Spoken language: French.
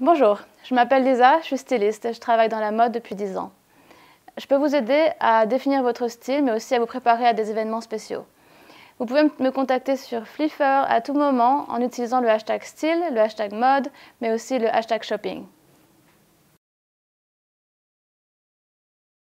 Bonjour, je m'appelle Lisa, je suis styliste et je travaille dans la mode depuis 10 ans. Je peux vous aider à définir votre style mais aussi à vous préparer à des événements spéciaux. Vous pouvez me contacter sur Fliffer à tout moment en utilisant le hashtag style, le hashtag mode mais aussi le hashtag shopping.